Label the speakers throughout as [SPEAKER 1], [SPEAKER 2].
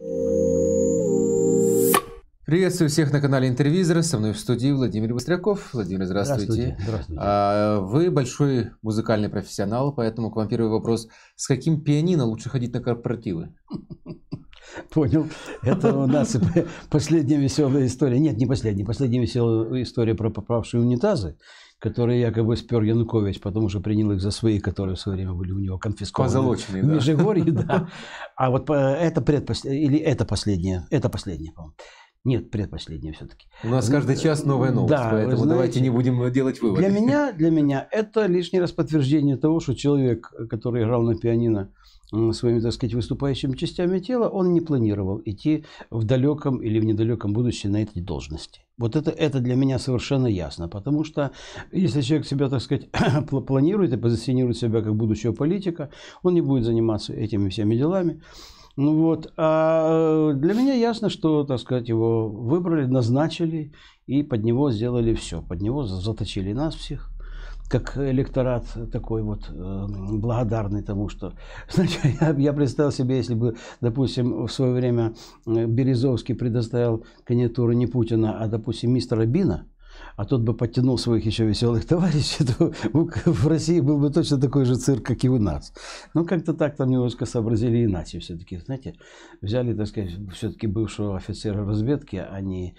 [SPEAKER 1] you Приветствую всех на канале Интервизора. Со мной в студии Владимир Быстряков. Владимир, здравствуйте. Здравствуйте. здравствуйте. А, вы большой музыкальный профессионал, поэтому к вам первый вопрос. С каким пианино лучше ходить на корпоративы?
[SPEAKER 2] Понял. Это у нас последняя веселая история. Нет, не последняя. Последняя веселая история про попавшие унитазы, которые якобы спер Янукович, потому что принял их за свои, которые в свое время были у него конфискованы. Позолоченные, да. В Межигорье, да. А вот э, это предпоследняя, или это последняя, это последняя, по-моему. Нет, предпоследняя все-таки. У нас каждый час новая новость, да, поэтому знаете, давайте не будем э, делать выводы. Для меня, для меня это лишний раз подтверждение того, что человек, который играл на пианино своими, так сказать, выступающими частями тела, он не планировал идти в далеком или в недалеком будущем на этой должности. Вот это, это для меня совершенно ясно, потому что если человек себя, так сказать, планирует и позиционирует себя как будущего политика, он не будет заниматься этими всеми делами. Ну вот, а э, для меня ясно, что, так сказать, его выбрали, назначили и под него сделали все. Под него заточили нас всех как электорат такой вот э, благодарный тому, что... Значит, я, я представил себе, если бы, допустим, в свое время э, Березовский предоставил кандидатуру не Путина, а, допустим, мистера Бина, а тот бы подтянул своих еще веселых товарищей, то в России был бы точно такой же цирк, как и у нас. Ну, как-то так там немножко сообразили иначе все-таки. Знаете, взяли, так сказать, все-таки бывшего офицера разведки, а не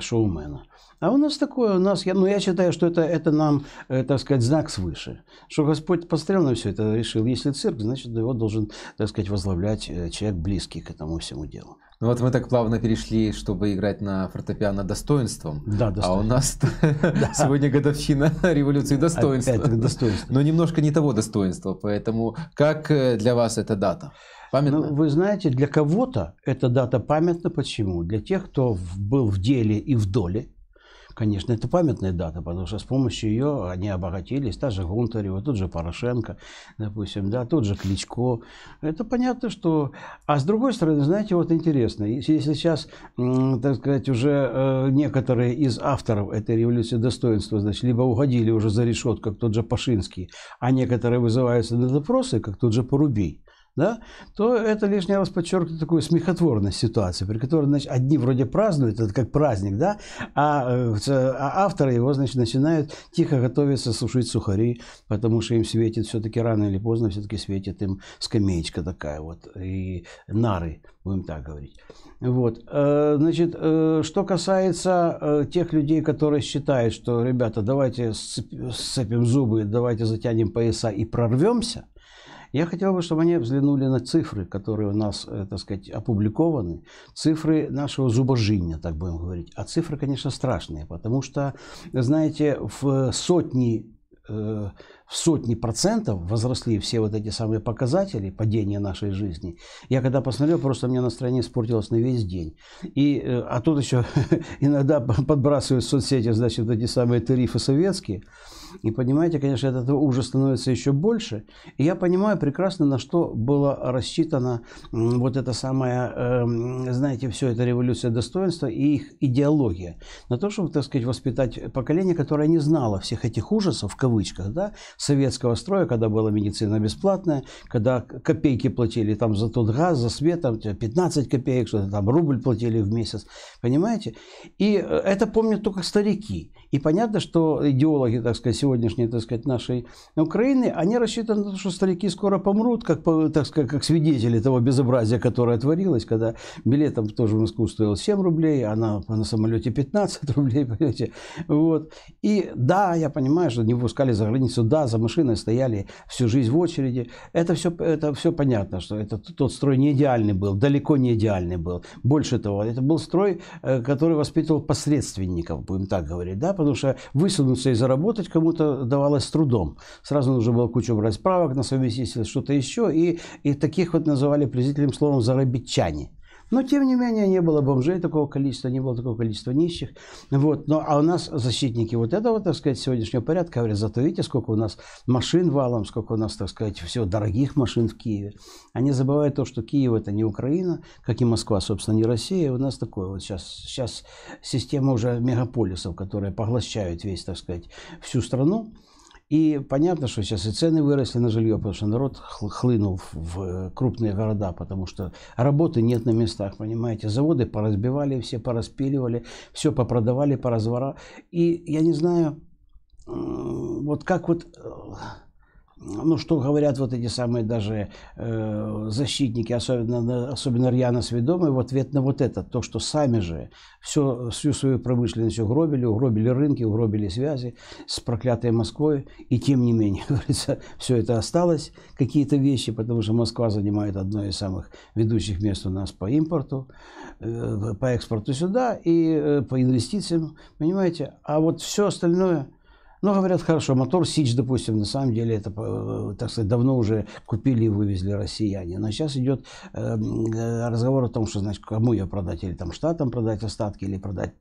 [SPEAKER 2] шоумена. А у нас такое, у нас, я, ну, я считаю, что это, это нам, э, так сказать, знак свыше. Что Господь посмотрел на все это, решил, если цирк, значит, его должен, так сказать, возглавлять э, человек близкий к этому всему
[SPEAKER 1] делу. Ну вот мы так плавно перешли, чтобы играть на фортепиано достоинством. Да, достоинством. А у нас сегодня годовщина революции достоинства. Опять достоинство. Но немножко не того достоинства,
[SPEAKER 2] поэтому как э, для вас эта дата? Памятна? Ну, вы знаете, для кого-то эта дата памятна. Почему? Для тех, кто был в деле и в доле, Конечно, это памятная дата, потому что с помощью ее они обогатились. Та же Гунтарева, тут же Порошенко, допустим, да, тут же Кличко. Это понятно, что... А с другой стороны, знаете, вот интересно, если сейчас, так сказать, уже э, некоторые из авторов этой революции достоинства, значит, либо уходили уже за решетку, как тот же Пашинский, а некоторые вызываются на допросы, как тот же Порубей, да, то это лишний раз подчеркивает такую смехотворность ситуации, при которой значит, одни вроде празднуют, это как праздник, да, а, э, а авторы его, значит, начинают тихо готовиться сушить сухари, потому что им светит все-таки рано или поздно, все-таки светит им скамеечка такая вот, и нары, будем так говорить. Вот. Э, значит, э, что касается тех людей, которые считают, что, ребята, давайте сцепим зубы, давайте затянем пояса и прорвемся – я хотел бы, чтобы они взглянули на цифры, которые у нас, э, так сказать, опубликованы. Цифры нашего зубожения, так будем говорить. А цифры, конечно, страшные, потому что, знаете, в сотни э, в сотни процентов возросли все вот эти самые показатели падения нашей жизни. Я когда посмотрел, просто у меня настроение испортилось на весь день. И, э, а тут еще иногда подбрасывают в соцсети, значит, вот эти самые тарифы советские. И понимаете, конечно, от ужас становится еще больше. И я понимаю прекрасно, на что было рассчитано вот это самое, эм, знаете, все это революция достоинства и их идеология. На то, чтобы, так сказать, воспитать поколение, которое не знало всех этих ужасов, в кавычках, да, советского строя, когда была медицина бесплатная, когда копейки платили там за тот газ, за свет, там 15 копеек, что-то там рубль платили в месяц, понимаете? И э, это помнят только старики. И понятно, что идеологи, так сказать, сегодняшние, так сказать, нашей Украины, они рассчитаны на то, что старики скоро помрут, как, так сказать, как свидетели того безобразия, которое творилось, когда билет там тоже в Москву стоил 7 рублей, а на, на самолете 15 рублей, понимаете. Вот. И да, я понимаю, что не выпускали за границу, да, за машиной стояли всю жизнь в очереди. Это все, это все понятно, что это тот строй не идеальный был, далеко не идеальный был. Больше того, это был строй, э, который воспитывал посредственников, будем так говорить, да, потому что высунуться и заработать кому-то давалось с трудом. Сразу нужно было кучу брать справок на совместительство, что-то еще. И, и таких вот называли презрительным словом «заробитчане». Но, тем не менее, не было бомжей такого количества, не было такого количества нищих. Вот. Но, а у нас защитники вот этого, так сказать, сегодняшнего порядка говорят, зато видите, сколько у нас машин валом, сколько у нас, так сказать, всего дорогих машин в Киеве. Они забывают то, что Киев это не Украина, как и Москва, собственно, не Россия. У нас такое вот сейчас, сейчас система уже мегаполисов, которые поглощают весь, так сказать, всю страну. И понятно, что сейчас и цены выросли на жилье, потому что народ хлынул в э, крупные города, потому что работы нет на местах, понимаете. Заводы поразбивали все, пораспиливали, все попродавали, поразвора. И я не знаю, вот как вот э, ну, что говорят вот эти самые даже э, защитники, особенно, особенно рьяно сведомые, в ответ на вот это, то, что сами же все, всю свою промышленность угробили, угробили рынки, угробили связи с проклятой Москвой, и тем не менее, говорится, все это осталось, какие-то вещи, потому что Москва занимает одно из самых ведущих мест у нас по импорту, э, по экспорту сюда и э, по инвестициям, понимаете, а вот все остальное – но ну, говорят, хорошо, мотор Сич, допустим, на самом деле это, э, так сказать, давно уже купили и вывезли россияне. Но сейчас идет эм, э, разговор о том, что, значит, кому ее продать, или там штатам продать остатки, или продать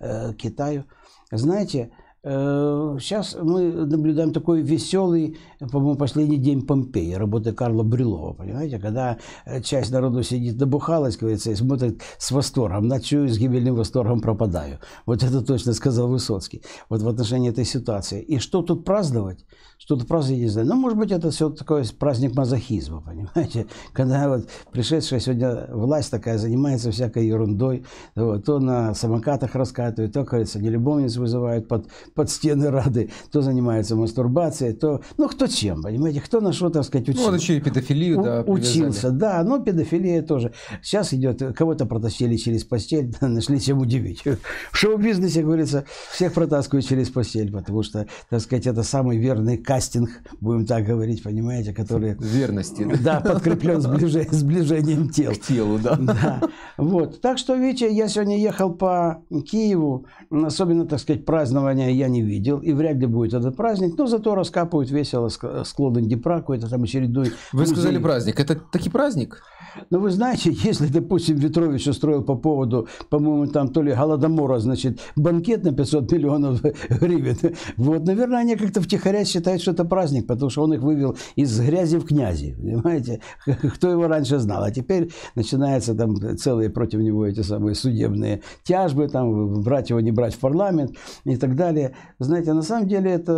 [SPEAKER 2] э, Китаю. Знаете, Сейчас э, мы наблюдаем такой веселый, по-моему, последний день Помпеи, работы Карла Брюлова, понимаете, когда э, часть народу сидит набухалась, говорится, и смотрит с восторгом, ночую с гибельным восторгом пропадаю. Вот это точно сказал Высоцкий, вот в отношении этой ситуации. И что тут праздновать? Что тут праздновать, не знаю. Ну, может быть, это все такой праздник мазохизма, понимаете, когда вот пришедшая сегодня власть такая занимается всякой ерундой, вот, то на самокатах раскатывает, то, кажется, нелюбовниц вызывают под под стены Рады, кто занимается мастурбацией, то, ну, кто чем, понимаете, кто на что, так сказать, учился. Ну, вот еще и педофилию, да, привязали. Учился, да, но ну, педофилия тоже. Сейчас идет, кого-то протащили через постель, нашли чем удивить. В шоу-бизнесе, говорится, всех протаскивают через постель, потому что, так сказать, это самый верный кастинг, будем так говорить, понимаете, который... Верности. Да, подкреплен сближением тел. К телу, да. да. Вот. Так что, видите, я сегодня ехал по Киеву, особенно, так сказать, празднование я не видел, и вряд ли будет этот праздник, но зато раскапывают весело склоны Днепра, какой-то там очередной... Вы музей. сказали праздник, это таки праздник? Ну, вы знаете, если, допустим, Ветрович устроил по поводу, по-моему, там то ли Голодомора, значит, банкет на 500 миллионов гривен, вот, наверное, они как-то втихаря считают, что это праздник, потому что он их вывел из грязи в князи, понимаете? Кто его раньше знал? А теперь начинаются там целые против него эти самые судебные тяжбы, там, брать его, не брать в парламент и так далее далее. Знаете, на самом деле это,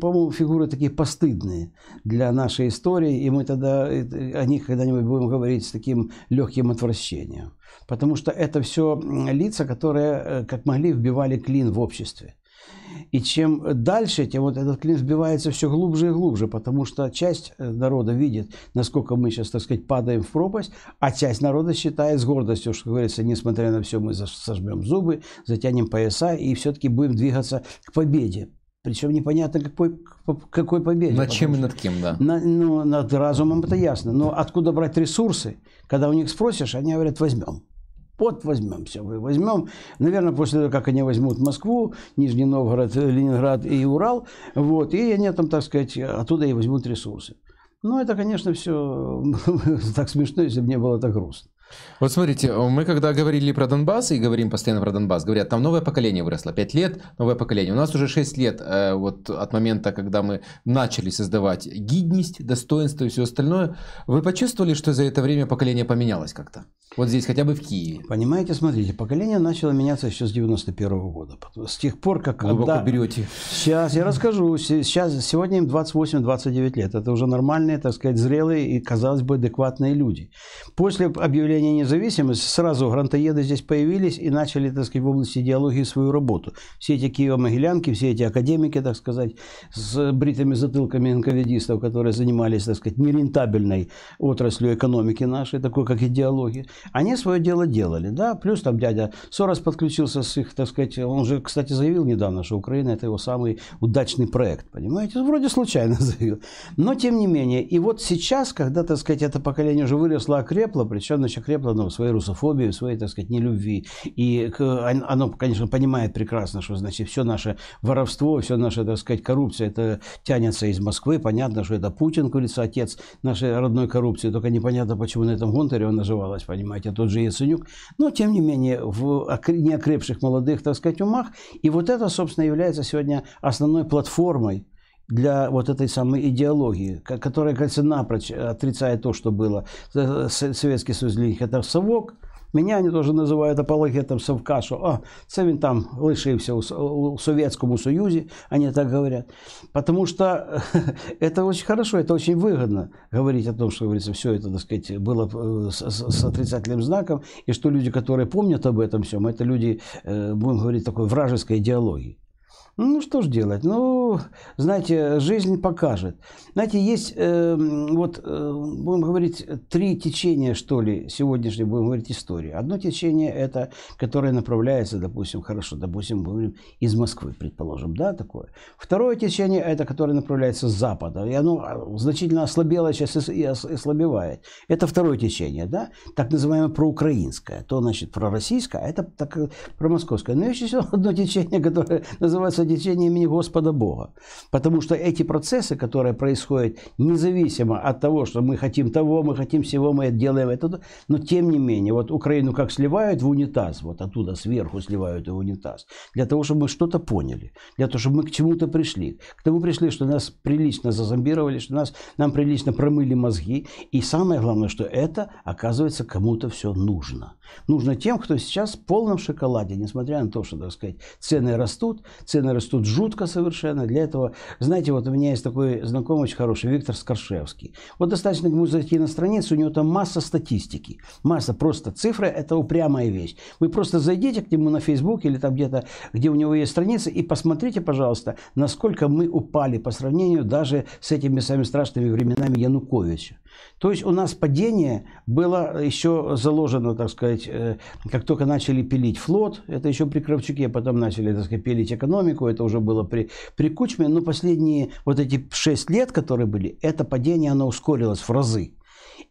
[SPEAKER 2] по-моему, фигуры такие постыдные для нашей истории, и мы тогда о них когда-нибудь будем говорить с таким легким отвращением. Потому что это все лица, которые э, как могли вбивали клин в обществе. И чем дальше, тем вот этот клин сбивается все глубже и глубже, потому что часть э, народа видит, насколько мы сейчас, так сказать, падаем в пропасть, а часть народа считает с гордостью, что говорится, несмотря на все, мы сожмем зубы, затянем пояса и все-таки будем двигаться к победе. Причем непонятно, какой, какой победе. Над чем и над кем, да. На, ну, над разумом это ясно. Но откуда брать ресурсы? Когда у них спросишь, они говорят, возьмем вот возьмем все, вы возьмем. Наверное, после того, как они возьмут Москву, Нижний Новгород, Ленинград и Урал, вот, и они там, так сказать, оттуда и возьмут ресурсы. Но ну, это, конечно, все так смешно, если бы не было так грустно. Вот смотрите,
[SPEAKER 1] э, мы когда говорили про Донбасс и говорим постоянно про Донбасс, говорят, там новое поколение выросло, 5 лет, новое поколение. У нас уже 6 лет э, вот от момента, когда мы начали создавать гидность,
[SPEAKER 2] достоинство и все остальное. Вы почувствовали, что за это время поколение поменялось как-то? Вот здесь, хотя бы в Киеве. Понимаете, смотрите, поколение начало меняться еще с 91 -го года. С тех пор, как... Глубоко отда... берете. Сейчас я расскажу. Сейчас, сегодня им 28-29 лет. Это уже нормальные, так сказать, зрелые и, казалось бы, адекватные люди. После объявления появления независимости сразу грантоеды здесь появились и начали, так сказать, в области идеологии свою работу. Все эти Киево-Могилянки, все эти академики, так сказать, с бритыми затылками инковидистов которые занимались, так сказать, нерентабельной отраслью экономики нашей, такой как идеология, они свое дело делали, да, плюс там дядя Сорос подключился с их, так сказать, он же, кстати, заявил недавно, что Украина это его самый удачный проект, понимаете, вроде случайно заявил, но тем не менее, и вот сейчас, когда, так сказать, это поколение уже выросло, окрепло, причем, значит, закреплено в своей русофобии, в своей, так сказать, нелюбви. И оно, конечно, понимает прекрасно, что, значит, все наше воровство, все наша, так сказать, коррупция, это тянется из Москвы. Понятно, что это Путин, курица, отец нашей родной коррупции. Только непонятно, почему на этом Гонтаре он наживалась, понимаете, тот же Яценюк. Но, тем не менее, в неокрепших молодых, так сказать, умах. И вот это, собственно, является сегодня основной платформой для вот этой самой идеологии, которая, кажется, напрочь э, отрицает то, что было. Э, Советский Союз для них это совок, Меня они тоже называют апологетом Совка, що а, це там лишився у, у Совєтському они так говорят, Потому что это очень хорошо, это очень выгодно говорить о том, что говорится, все это, так сказать, было э, с, с отрицательным знаком, и что люди, которые помнят об этом всем, это люди, будем говорить, такой вражеской идеологии. Ну, что ж делать? Ну, знаете, жизнь покажет. Знаете, есть, э, вот, э, будем говорить, три течения, что ли, сегодняшней, будем говорить, истории. Одно течение – это, которое направляется, допустим, хорошо, допустим, будем из Москвы, предположим, да, такое. Второе течение – это, которое направляется с Запада, и оно а, значительно ослабело сейчас и, и ослабевает. Это второе течение, да, так называемое проукраинское. То, значит, пророссийское, а это так, э, промосковское. Но есть еще одно течение, которое называется детей Господа Бога. Потому что эти процессы, которые происходят, независимо от того, что мы хотим того, мы хотим всего, мы это делаем это, но тем не менее, вот Украину как сливают в унитаз, вот оттуда сверху сливают в унитаз, для того, чтобы мы что-то поняли, для того, чтобы мы к чему-то пришли. К тому пришли, что нас прилично зазомбировали, что нас, нам прилично промыли мозги. И самое главное, что это, оказывается, кому-то все нужно. Нужно тем, кто сейчас в полном шоколаде, несмотря на то, что, так сказать, цены растут, цены растут жутко совершенно. Для этого, знаете, вот у меня есть такой знакомый очень хороший, Виктор Скоршевский. Вот достаточно ему зайти на страницу, у него там масса статистики. Масса просто цифры, это упрямая вещь. Вы просто зайдите к нему на Facebook или там где-то, где у него есть страница, и посмотрите, пожалуйста, насколько мы упали по сравнению даже с этими самыми страшными временами Януковича. То есть у нас падение было еще заложено, так сказать, э, как только начали пилить флот, это еще при Кравчуке, а потом начали, так сказать, пилить экономику, это уже было при, при Кучме, но последние вот эти шесть лет, которые были, это падение, оно ускорилось в разы.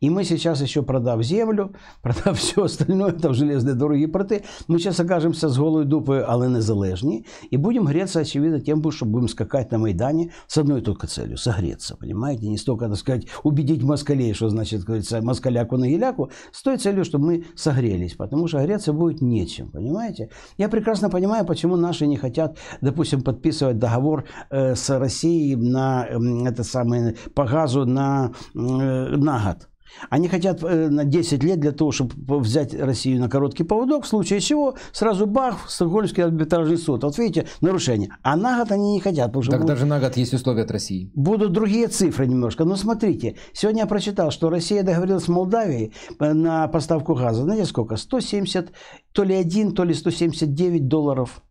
[SPEAKER 2] И мы сейчас еще продав землю, продав все остальное, там железные дороги, порты, мы сейчас окажемся с голой дупой, але незалежні. И будем греться, очевидно, тем, что будем скакать на Майдане с одной только целью – согреться, понимаете? Не столько, так сказать, убедить москалей, что значит, говорится, москаляку на геляку, с той целью, чтобы мы согрелись, потому что греться будет нечем, понимаете? Я прекрасно понимаю, почему наши не хотят, допустим, подписывать договор э, с Россией на э, это самое, по газу на, э, на год. Они хотят э, на 10 лет для того, чтобы взять Россию на короткий поводок, в случае чего сразу бах, Стокгольмский арбитражный суд. Вот видите, нарушение. А на год они не хотят. Потому что так будут, даже на год есть условия от России. Будут другие цифры немножко. Но смотрите, сегодня я прочитал, что Россия договорилась с Молдавией э, на поставку газа. Знаете сколько? 170, то ли 1, то ли 179 долларов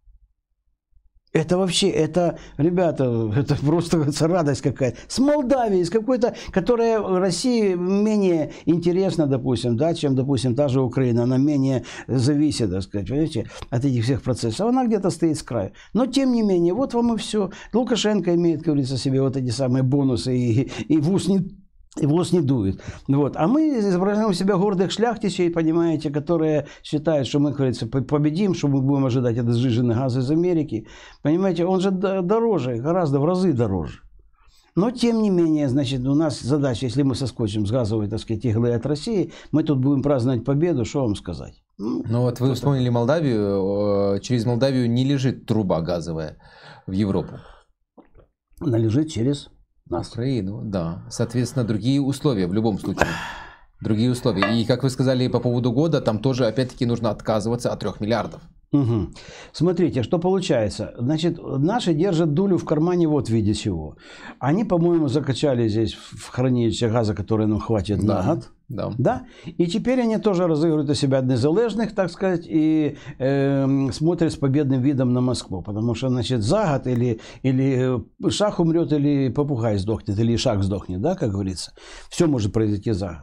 [SPEAKER 2] это вообще, это, ребята, это просто радость какая-то. С Молдавией, с какой-то, которая России менее интересна, допустим, да, чем, допустим, та же Украина. Она менее зависит, так сказать, понимаете, от этих всех процессов. Она где-то стоит с краю. Но, тем не менее, вот вам и все. Лукашенко имеет, как говорится, себе вот эти самые бонусы. И, и в ус не и в лос не дует. Вот. А мы изображаем себя гордых шляхтичей, понимаете, которые считают, что мы, как говорится, победим, что мы будем ожидать этот сжиженный газ из Америки. Понимаете, он же дороже, гораздо в разы дороже. Но, тем не менее, значит, у нас задача, если мы соскочим с газовой, так сказать, иглы от России, мы тут будем праздновать победу, что вам сказать?
[SPEAKER 1] Ну, ну вот вы вспомнили Молдавию, через Молдавию не лежит труба газовая в Европу. Она лежит через на Украину, да. Соответственно, другие условия в любом случае. Другие условия. И как вы сказали по поводу года, там тоже опять-таки нужно
[SPEAKER 2] отказываться от 3 миллиардов. Угу. Смотрите, что получается. Значит, наши держат дулю в кармане вот в виде всего, Они, по-моему, закачали здесь в хранилище газа, который нам хватит да. на год. Да. да. И теперь они тоже разыгрывают у себя незалежных, так сказать, и э, смотрят с победным видом на Москву. Потому что, значит, за год или, или э, шах умрет, или попугай сдохнет, или шах сдохнет, да, как говорится. Все может произойти за год.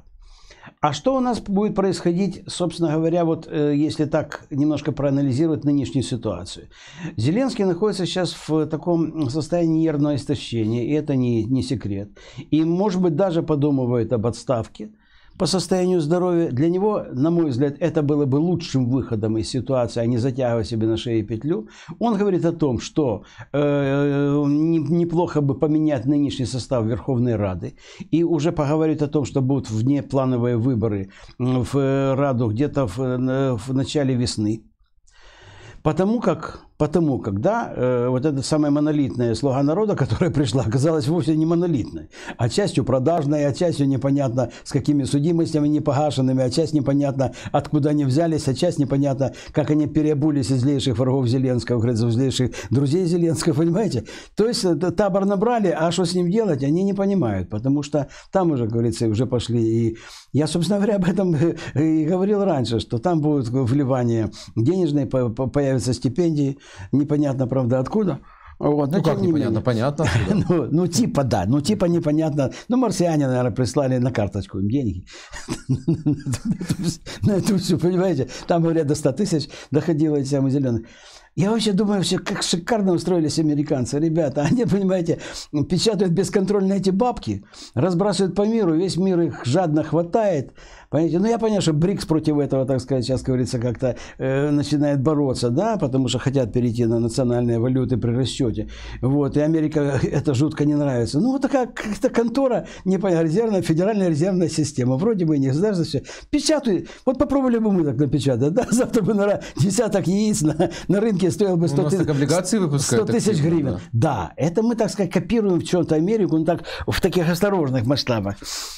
[SPEAKER 2] А что у нас будет происходить, собственно говоря, вот э, если так немножко проанализировать нынешнюю ситуацию? Зеленский находится сейчас в таком состоянии нервного истощения, и это не, не секрет. И, может быть, даже подумывает об отставке по состоянию здоровья, для него, на мой взгляд, это было бы лучшим выходом из ситуации, а не затягивая себе на шее петлю. Он говорит о том, что э, неплохо бы поменять нынешний состав Верховной Рады и уже поговорит о том, что будут внеплановые выборы в э, Раду где-то в, э, в начале весны. Потому как Потому когда э, вот эта самая монолитная слуга народа, которая пришла, оказалась вовсе не монолитной, а частью продажной, а частью непонятно с какими судимостями непогашенными, а часть непонятно откуда они взялись, а часть непонятно как они переобулись из злейших врагов Зеленского, из злейших друзей Зеленского, понимаете? То есть э, табор набрали, а что с ним делать, они не понимают, потому что там уже, говорится, уже пошли и я, собственно говоря, об этом э, и говорил раньше, что там будут вливание денежные, появятся стипендии, непонятно, правда, откуда. Вот, ну, ну как непонятно, понятно. ну, ну, типа, да. Ну, типа, непонятно. Ну, марсиане, наверное, прислали на карточку им деньги. на эту всю, понимаете? Там, говорят, до 100 тысяч доходило эти самые зеленые. Я вообще думаю, все как шикарно устроились американцы, ребята. Они, понимаете, печатают бесконтрольно эти бабки, разбрасывают по миру, весь мир их жадно хватает. Понимаете, ну я понимаю, что БРИКС против этого, так сказать, сейчас говорится, как-то э, начинает бороться, да, потому что хотят перейти на национальные валюты при расчете. Вот, и Америка это жутко не нравится. Ну вот такая как-то контора, не понятно, резервная, федеральная резервная система. Вроде бы не государство, все. Печатают. Вот попробовали бы мы так напечатать, да, завтра бы на десяток яиц на, на рынке стоил бы 100 тысяч... облигации выпускают 100 тысяч типа, гривен. Да. да, это мы, так сказать, копируем в чем-то Америку, но так, в таких осторожных масштабах.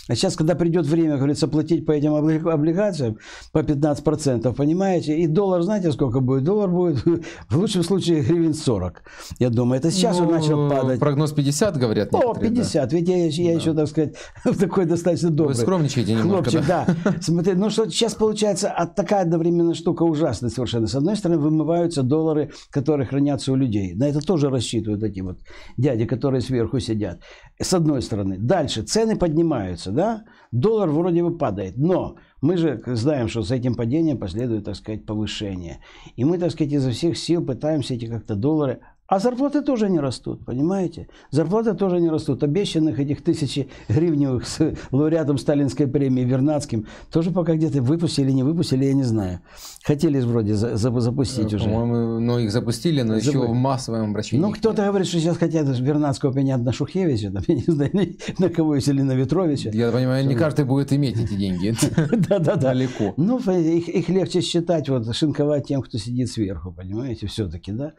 [SPEAKER 2] А сейчас, когда придет время, как говорится, платить по этим облигациям по 15%, понимаете, и доллар, знаете, сколько будет? Доллар будет в лучшем случае гривен 40. Я думаю, это сейчас ну, он начал
[SPEAKER 1] падать. Прогноз 50, говорят
[SPEAKER 2] О, 50. Да. Ведь я, я да. еще, так сказать, в такой достаточно добрый. Вы скромничаете немножко. да. да. Смотри, ну что, сейчас получается а такая одновременно штука ужасная совершенно. С одной стороны, вымываются доллары доллары, которые хранятся у людей. На это тоже рассчитывают эти вот дяди, которые сверху сидят. С одной стороны. Дальше. Цены поднимаются, да? Доллар вроде бы падает, но мы же знаем, что за этим падением последует, так сказать, повышение. И мы, так сказать, изо всех сил пытаемся эти как-то доллары а зарплаты тоже не растут, понимаете? Зарплаты тоже не растут. Обещанных этих тысячи гривневых с лауреатом Сталинской премии Вернадским тоже пока где-то выпустили, не выпустили, я не знаю. Хотели вроде за за запустить э, уже. но
[SPEAKER 1] ну, их запустили, но Забы... еще в
[SPEAKER 2] массовом обращении. Ну, кто-то говорит, что сейчас хотят Вернадского пенять на Шухевича, там, я не знаю, на кого или на Ветровича. Я понимаю, не каждый будет иметь эти деньги. Да-да-да. Далеко. Ну, их легче считать, вот, шинковать тем, кто сидит сверху, понимаете, все-таки, да?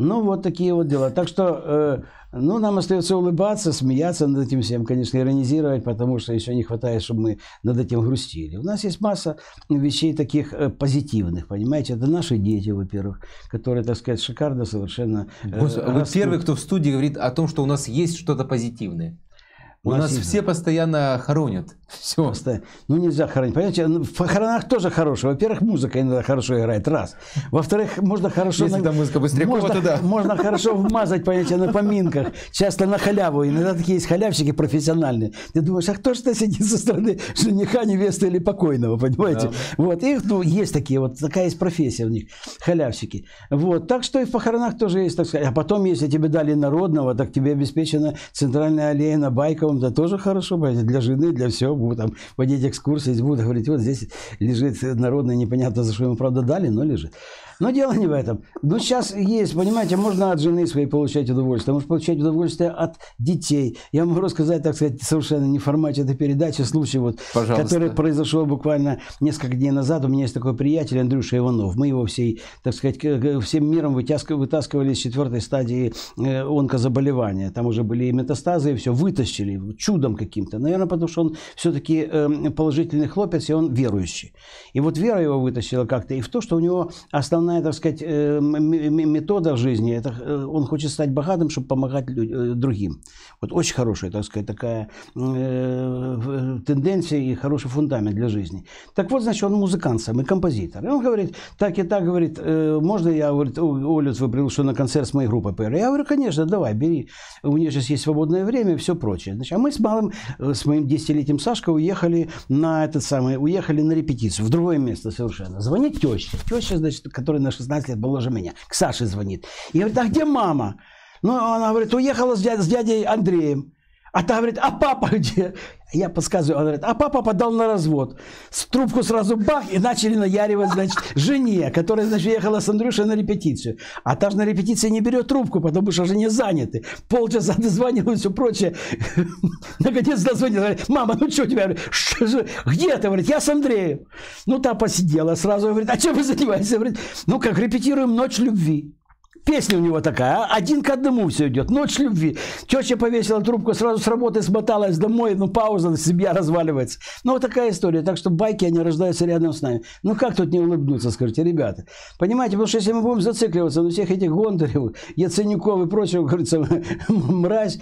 [SPEAKER 2] Ну, вот такие вот дела. Так что, э, ну, нам остается улыбаться, смеяться над этим всем, конечно, иронизировать, потому что еще не хватает, чтобы мы над этим грустили. У нас есть масса вещей таких э, позитивных, понимаете? Это наши дети, во-первых, которые, так сказать, шикарно совершенно... Э, Господи, а растут. вы первый,
[SPEAKER 1] кто в студии говорит о том, что у нас есть что-то позитивное. У, у нас, нас все постоянно
[SPEAKER 2] хоронят. Все. Ну нельзя хоронить. Понимаете, ну, в похоронах тоже хорошо. Во-первых, музыка иногда хорошо играет, раз. Во-вторых, можно хорошо... Если там музыка быстрее. можно, то да. Можно хорошо вмазать, понимаете, на поминках. Часто на халяву. Иногда такие есть халявщики профессиональные. Ты думаешь, а кто что сидит со стороны жениха, невесты или покойного, понимаете? Да. Вот. Их, ну, есть такие вот, такая есть профессия у них, халявщики. Вот. Так что и в похоронах тоже есть, так сказать. А потом, если тебе дали народного, так тебе обеспечена центральная аллея на Байков кому-то тоже хорошо, для жены, для всего. Будут там водить экскурсии, будут говорить, вот здесь лежит народный, непонятно за что ему, правда, дали, но лежит. Но дело не в этом. Ну, сейчас есть, понимаете, можно от жены своей получать удовольствие, можно получать удовольствие от детей. Я могу рассказать, так сказать, совершенно не в формате этой передачи, случай вот, Пожалуйста. который произошел буквально несколько дней назад. У меня есть такой приятель Андрюша Иванов. Мы его всей, так сказать, всем миром вытаскивали, вытаскивали из четвертой стадии э, онкозаболевания. Там уже были и метастазы, и все, вытащили чудом каким-то. Наверное, потому что он все-таки эм, положительный хлопец, и он верующий. И вот вера его вытащила как-то, и в то, что у него основная основная, так сказать, э, метода в жизни, это э, он хочет стать богатым, чтобы помогать людям, э, другим. Вот очень хорошая, так сказать, такая э, тенденция и хороший фундамент для жизни. Так вот, значит, он музыкант сам и композитор. И он говорит, так и так, говорит, можно я, говорит, Олют, вы что на концерт с моей группой ПР? Я говорю, конечно, давай, бери. У нее сейчас есть свободное время и все прочее. Значит, а мы с малым, с моим десятилетним Сашкой уехали на этот самый, уехали на репетицию в другое место совершенно. Звонит теща. Теща, значит, которая на 16 лет моложе меня. К Саше звонит. И говорит, а где мама? Ну, она говорит, уехала с, дядей Андреем. А та говорит, а папа где? Я подсказываю, он говорит, а папа подал на развод. С трубку сразу бах, и начали наяривать, значит, жене, которая, значит, ехала с Андрюшей на репетицию. А та же на репетиции не берет трубку, потому что жене заняты. Полчаса дозванивалась и все прочее. Наконец дозвонила, говорит, мама, ну что у тебя? Где ты? Говорит, я с Андреем. Ну, та посидела сразу, говорит, а чем вы занимаетесь? Говорит, ну как, репетируем «Ночь любви». Песня у него такая, а? один к одному все идет. Ночь любви. Теща повесила трубку, сразу с работы смоталась домой, ну пауза, семья разваливается. Ну вот такая история. Так что байки, они рождаются рядом с нами. Ну как тут не улыбнуться, скажите, ребята? Понимаете, потому что если мы будем зацикливаться на всех этих Гондаревых, Яценюков и прочего, говорится, мразь,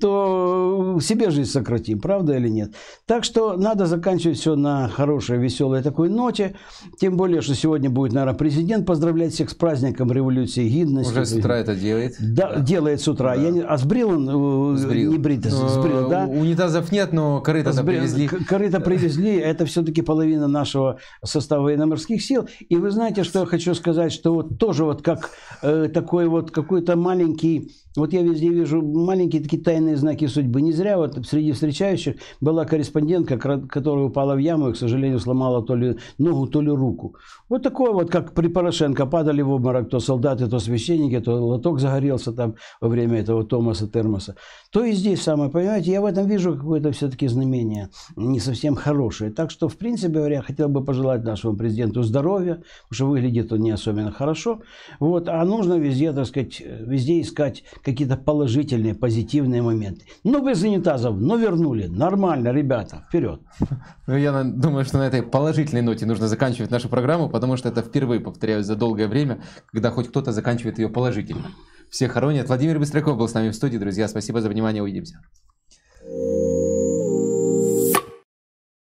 [SPEAKER 2] то себе жизнь сократим, правда или нет? Так что надо заканчивать все на хорошей, веселой такой ноте. Тем более, что сегодня будет, наверное, президент поздравлять всех с праздником революции гидности уже с утра
[SPEAKER 1] это делает?
[SPEAKER 2] Да, да. делает с утра. Да. Я не, а сбрил он? Э, сбрил. Не брит, э, сбрил, да? Унитазов нет, но корыто сбрил, привезли. Корыто привезли, это все-таки половина нашего состава военно-морских сил. И вы знаете, что я хочу сказать, что вот тоже вот как э, такой вот какой-то маленький вот я везде вижу маленькие такие тайные знаки судьбы. Не зря вот среди встречающих была корреспондентка, которая упала в яму и, к сожалению, сломала то ли ногу, то ли руку. Вот такое вот, как при Порошенко. Падали в обморок то солдаты, то священники светильнике, то лоток загорелся там во время этого Томаса Термоса. То и здесь самое, понимаете, я в этом вижу какое-то все-таки знамение не совсем хорошее. Так что, в принципе говоря, хотел бы пожелать нашему президенту здоровья, потому что выглядит он не особенно хорошо. Вот, а нужно везде, так сказать, везде искать какие-то положительные, позитивные моменты. Ну, без унитазов, но ну, вернули. Нормально, ребята, вперед.
[SPEAKER 1] Ну, я думаю, что на этой положительной ноте нужно заканчивать нашу программу, потому что это впервые, повторяю, за долгое время, когда хоть кто-то заканчивает оценивает ее положительно. Всех хоронят. Владимир Быстряков был с нами в студии, друзья. Спасибо за внимание. Увидимся.